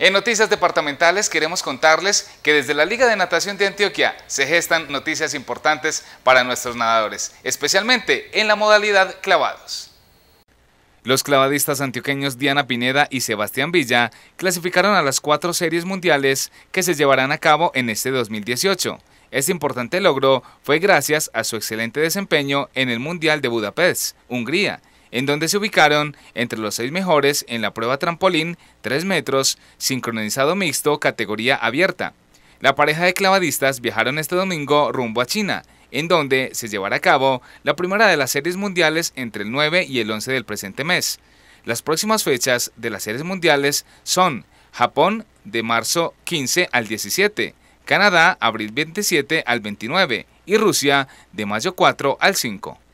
En noticias departamentales queremos contarles que desde la Liga de Natación de Antioquia se gestan noticias importantes para nuestros nadadores, especialmente en la modalidad clavados. Los clavadistas antioqueños Diana Pineda y Sebastián Villa clasificaron a las cuatro series mundiales que se llevarán a cabo en este 2018. Este importante logro fue gracias a su excelente desempeño en el Mundial de Budapest, Hungría, en donde se ubicaron entre los seis mejores en la prueba trampolín 3 metros sincronizado mixto categoría abierta. La pareja de clavadistas viajaron este domingo rumbo a China, en donde se llevará a cabo la primera de las series mundiales entre el 9 y el 11 del presente mes. Las próximas fechas de las series mundiales son Japón de marzo 15 al 17, Canadá abril 27 al 29 y Rusia de mayo 4 al 5.